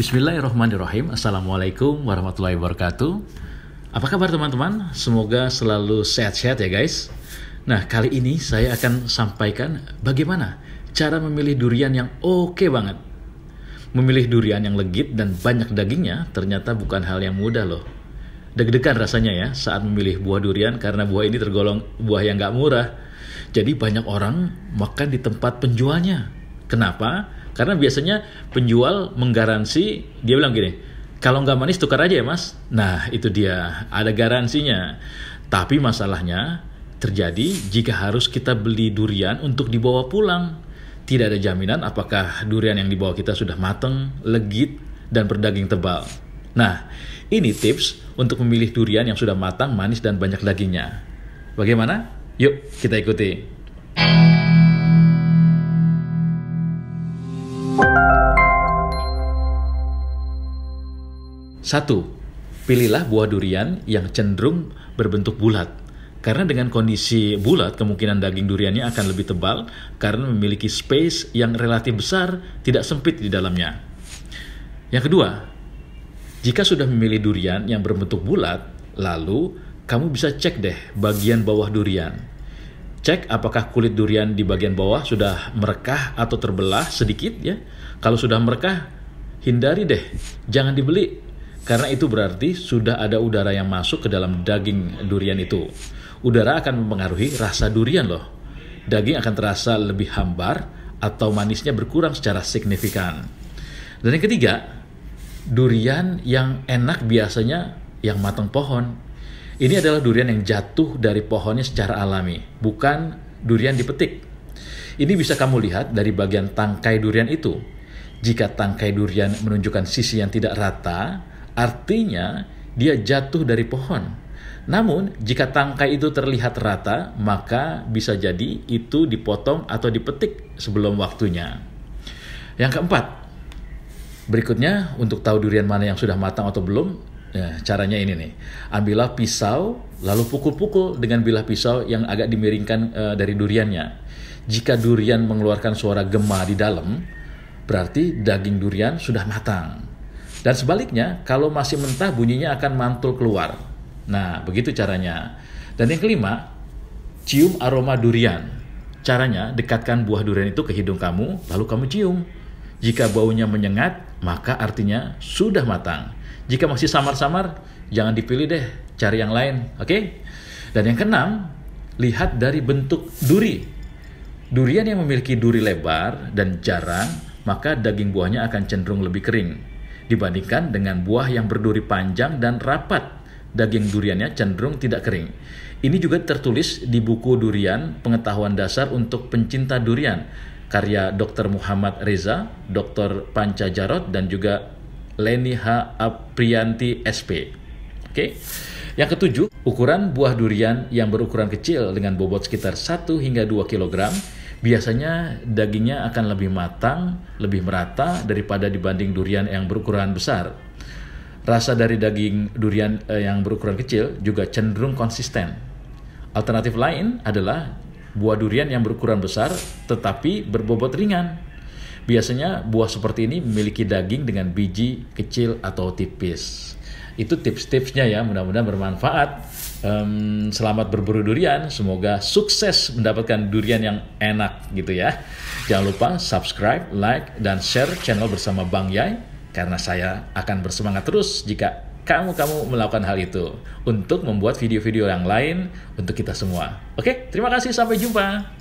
Bismillahirrahmanirrahim. Assalamualaikum warahmatullahi wabarakatuh. Apa kabar teman-teman? Semoga selalu sehat-sehat ya guys. Nah, kali ini saya akan sampaikan bagaimana cara memilih durian yang oke okay banget. Memilih durian yang legit dan banyak dagingnya ternyata bukan hal yang mudah loh. Deg-degan rasanya ya saat memilih buah durian karena buah ini tergolong buah yang gak murah. Jadi banyak orang makan di tempat penjualnya. Kenapa? Karena biasanya penjual menggaransi, dia bilang gini, kalau nggak manis tukar aja ya mas. Nah itu dia, ada garansinya. Tapi masalahnya terjadi jika harus kita beli durian untuk dibawa pulang. Tidak ada jaminan apakah durian yang dibawa kita sudah mateng, legit, dan berdaging tebal. Nah, ini tips untuk memilih durian yang sudah matang, manis, dan banyak dagingnya. Bagaimana? Yuk kita ikuti. Satu, pilihlah buah durian yang cenderung berbentuk bulat. Karena dengan kondisi bulat, kemungkinan daging duriannya akan lebih tebal karena memiliki space yang relatif besar, tidak sempit di dalamnya. Yang kedua, jika sudah memilih durian yang berbentuk bulat, lalu kamu bisa cek deh bagian bawah durian. Cek apakah kulit durian di bagian bawah sudah merekah atau terbelah sedikit ya. Kalau sudah merekah, hindari deh, jangan dibeli karena itu berarti sudah ada udara yang masuk ke dalam daging durian itu. Udara akan mempengaruhi rasa durian loh. Daging akan terasa lebih hambar atau manisnya berkurang secara signifikan. Dan yang ketiga, durian yang enak biasanya yang matang pohon. Ini adalah durian yang jatuh dari pohonnya secara alami, bukan durian dipetik. Ini bisa kamu lihat dari bagian tangkai durian itu. Jika tangkai durian menunjukkan sisi yang tidak rata, Artinya, dia jatuh dari pohon. Namun, jika tangkai itu terlihat rata, maka bisa jadi itu dipotong atau dipetik sebelum waktunya. Yang keempat, berikutnya untuk tahu durian mana yang sudah matang atau belum, ya, caranya ini nih. Ambillah pisau, lalu pukul-pukul dengan bilah pisau yang agak dimiringkan e, dari duriannya. Jika durian mengeluarkan suara gema di dalam, berarti daging durian sudah matang. Dan sebaliknya, kalau masih mentah bunyinya akan mantul keluar. Nah, begitu caranya. Dan yang kelima, cium aroma durian. Caranya, dekatkan buah durian itu ke hidung kamu, lalu kamu cium. Jika baunya menyengat, maka artinya sudah matang. Jika masih samar-samar, jangan dipilih deh, cari yang lain, oke? Okay? Dan yang keenam, lihat dari bentuk duri. Durian yang memiliki duri lebar dan jarang, maka daging buahnya akan cenderung lebih kering dibandingkan dengan buah yang berduri panjang dan rapat. Daging duriannya cenderung tidak kering. Ini juga tertulis di buku Durian, Pengetahuan Dasar untuk Pencinta Durian, karya Dr. Muhammad Reza, Dr. Panca Jarot, dan juga Leni H. Aprianti SP. Oke. Yang ketujuh, ukuran buah durian yang berukuran kecil dengan bobot sekitar 1 hingga 2 kilogram biasanya dagingnya akan lebih matang, lebih merata daripada dibanding durian yang berukuran besar. Rasa dari daging durian eh, yang berukuran kecil juga cenderung konsisten. Alternatif lain adalah buah durian yang berukuran besar tetapi berbobot ringan. Biasanya buah seperti ini memiliki daging dengan biji kecil atau tipis. Itu tips-tipsnya ya, mudah-mudahan bermanfaat um, selamat berburu durian. Semoga sukses mendapatkan durian yang enak gitu ya. Jangan lupa subscribe, like, dan share channel bersama Bang Yai karena saya akan bersemangat terus jika kamu-kamu melakukan hal itu untuk membuat video-video yang lain untuk kita semua. Oke, terima kasih. Sampai jumpa.